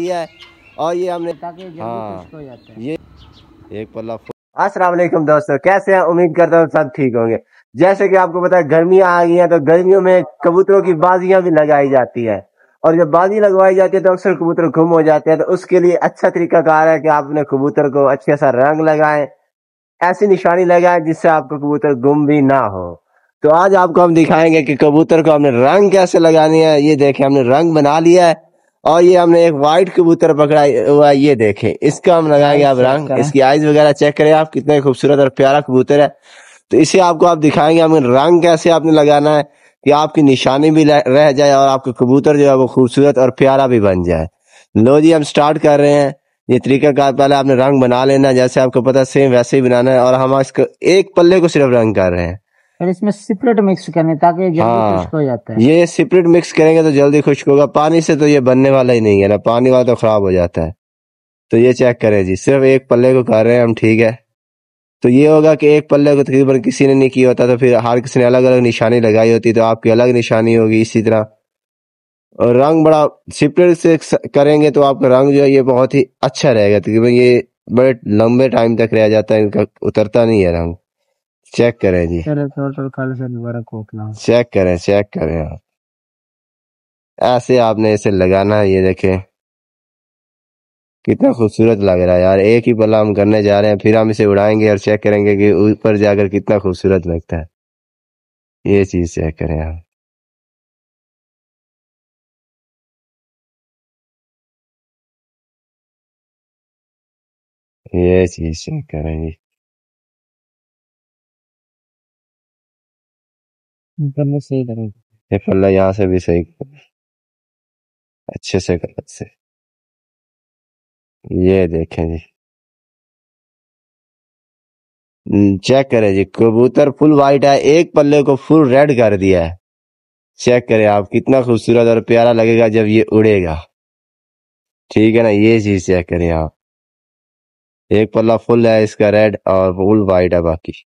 दिया है और ये हमने हाँ ये एक पल्ला असलम दोस्तों कैसे हैं उम्मीद करता हूँ सब ठीक होंगे जैसे कि आपको पता है गर्मियाँ आ गई हैं तो गर्मियों में कबूतरों की बाजियां भी लगाई जाती है और जब बाजी लगवाई जाती है तो अक्सर कबूतर गुम हो जाते हैं तो उसके लिए अच्छा तरीका कार है कि आप अपने कबूतर को अच्छे सा रंग लगाए ऐसी निशानी लगाए जिससे आपका कबूतर गुम भी ना हो तो आज आपको हम दिखाएंगे कि कबूतर को हमने रंग कैसे लगानी है ये देखे हमने रंग बना लिया है और ये हमने एक व्हाइट कबूतर पकड़ा हुआ ये देखें इसका हम लगाएंगे आप रंग इसकी आइज वगैरह चेक करें आप कितने खूबसूरत और प्यारा कबूतर है तो इसे आपको आप दिखाएंगे हमें रंग कैसे आपने लगाना है कि आपकी निशानी भी रह जाए और आपका कबूतर जो है वो खूबसूरत और प्यारा भी बन जाए लो जी हम स्टार्ट कर रहे हैं ये तरीका का पहले आपने रंग बना लेना जैसे आपको पता सेम वैसे ही बनाना है और हम इसको एक पल्ले को सिर्फ रंग कर रहे हैं और इसमें सिपरेट मिक्स करने ताकि जल्दी हाँ, खुश्क हो जाता है ये सिपरेट मिक्स करेंगे तो जल्दी खुश्क होगा पानी से तो ये बनने वाला ही नहीं है ना पानी वाला तो खराब हो जाता है तो ये चेक करें जी सिर्फ एक पल्ले को कर रहे हैं हम ठीक है तो ये होगा कि एक पल्ले को तकरीबन किसी ने नहीं किया होता तो फिर हर किसी ने अलग अलग निशानी लगाई होती तो आपकी अलग निशानी होगी इसी तरह और रंग बड़ा सिपरेट से करेंगे तो आपका रंग जो है ये बहुत ही अच्छा रहेगा तकरीबन ये बड़े लंबे टाइम तक रह जाता है इनका उतरता नहीं है रंग चेक करें जी चेक करें चेक करें ऐसे आपने इसे लगाना है ये देखें कितना खूबसूरत लग रहा है यार एक ही पल्ला हम करने जा रहे हैं फिर हम इसे उड़ाएंगे और चेक करेंगे कि ऊपर जाकर कितना खूबसूरत लगता है ये चीज़ चेक करें आप ये चीज़ चेक करें जी करना सही लगा ये फल्ला यहाँ से भी सही कर अच्छे से गलत से ये देखें जी चेक हम्म, करें जी कबूतर फुल वाइट है एक पल्ले को फुल रेड कर दिया है चेक करें आप कितना खूबसूरत और प्यारा लगेगा जब ये उड़ेगा ठीक है ना ये चीज चेक करें आप एक पल्ला फुल है इसका रेड और फुल वाइट है बाकी